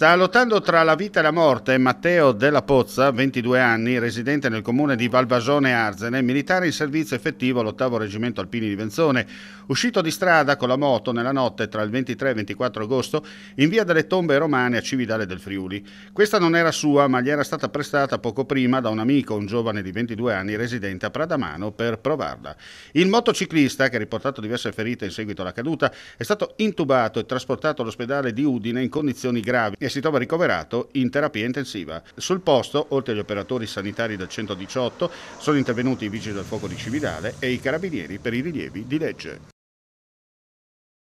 Sta lottando tra la vita e la morte Matteo Della Pozza, 22 anni, residente nel comune di Valvasone Arzene, militare in servizio effettivo all'ottavo Reggimento Alpini di Venzone, uscito di strada con la moto nella notte tra il 23 e il 24 agosto in via delle Tombe Romane a Cividale del Friuli. Questa non era sua, ma gli era stata prestata poco prima da un amico, un giovane di 22 anni, residente a Pradamano, per provarla. Il motociclista, che ha riportato diverse ferite in seguito alla caduta, è stato intubato e trasportato all'ospedale di Udine in condizioni gravi si trova ricoverato in terapia intensiva. Sul posto, oltre agli operatori sanitari del 118, sono intervenuti i vigili del fuoco di Cividale e i carabinieri per i rilievi di legge.